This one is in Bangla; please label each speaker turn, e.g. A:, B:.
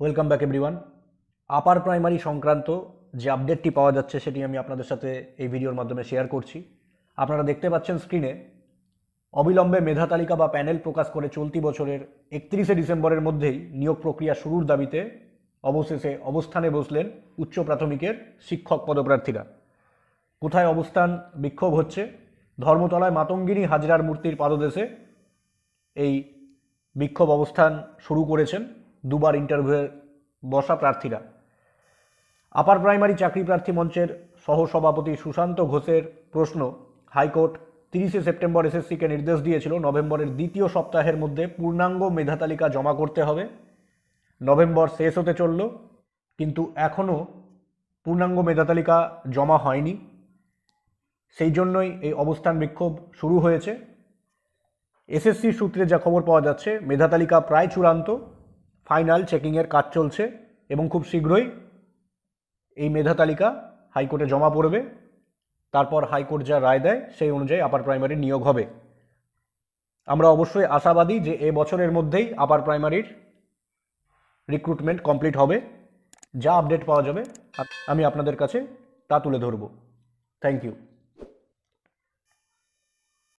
A: welcome back everyone upper primary সংক্রান্ত যে আপডেটটি পাওয়া যাচ্ছে সেটি আমি আপনাদের সাথে এই ভিডিওর মাধ্যমে শেয়ার করছি আপনারা দেখতে পাচ্ছেন স্ক্রিনে অবিলম্বে মেধা তালিকা বা প্যানেল প্রকাশ করে চলতি বছরের একত্রিশে ডিসেম্বরের মধ্যেই নিয়োগ প্রক্রিয়া শুরুর দাবিতে অবশেষে অবস্থানে বসলেন উচ্চ প্রাথমিকের শিক্ষক পদপ্রার্থীরা কোথায় অবস্থান বিক্ষোভ হচ্ছে ধর্মতলায় মাতঙ্গিনী হাজরার মূর্তির পাদদেশে এই বিক্ষোভ অবস্থান শুরু করেছেন দুবার ইন্টারভিউয়ে বসা প্রার্থীরা আপার প্রাইমারি চাকরি প্রার্থী মঞ্চের সহসভাপতি সুশান্ত ঘোষের প্রশ্ন হাইকোর্ট তিরিশে সেপ্টেম্বর এসএসসিকে নির্দেশ দিয়েছিল নভেম্বরের দ্বিতীয় সপ্তাহের মধ্যে পূর্ণাঙ্গ মেধা তালিকা জমা করতে হবে নভেম্বর শেষ হতে চলল কিন্তু এখনও পূর্ণাঙ্গ মেধা তালিকা জমা হয়নি সেই জন্যই এই অবস্থান বিক্ষোভ শুরু হয়েছে এসএসসি সূত্রে যা খবর পাওয়া যাচ্ছে মেধা তালিকা প্রায় চূড়ান্ত ফাইনাল চেকিংয়ের কাজ চলছে এবং খুব শীঘ্রই এই মেধা তালিকা হাইকোর্টে জমা পড়বে তারপর হাইকোর্ট যা রায় দেয় সেই অনুযায়ী আপার প্রাইমারি নিয়োগ হবে আমরা অবশ্যই আশাবাদী যে এ বছরের মধ্যেই আপার প্রাইমারির রিক্রুটমেন্ট কমপ্লিট হবে যা আপডেট পাওয়া যাবে আমি আপনাদের কাছে তা তুলে ধরব থ্যাংক ইউ